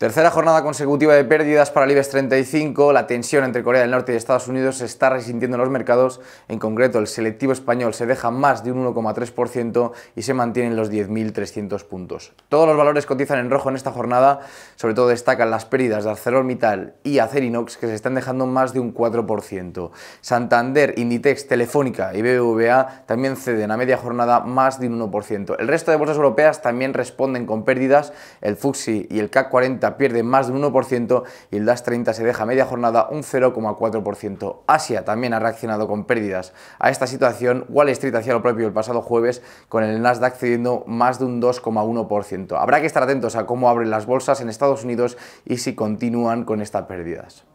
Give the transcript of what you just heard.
Tercera jornada consecutiva de pérdidas para el IBEX 35, la tensión entre Corea del Norte y Estados Unidos se está resintiendo en los mercados, en concreto el selectivo español se deja más de un 1,3% y se mantienen los 10.300 puntos. Todos los valores cotizan en rojo en esta jornada, sobre todo destacan las pérdidas de ArcelorMittal y Acerinox que se están dejando más de un 4%. Santander, Inditex, Telefónica y BBVA también ceden a media jornada más de un 1%. El resto de bolsas europeas también responden con pérdidas, el FUXI y el CAC 40 pierde más de un 1% y el das 30 se deja media jornada un 0,4%. Asia también ha reaccionado con pérdidas a esta situación. Wall Street hacía lo propio el pasado jueves con el Nasdaq cediendo más de un 2,1%. Habrá que estar atentos a cómo abren las bolsas en Estados Unidos y si continúan con estas pérdidas.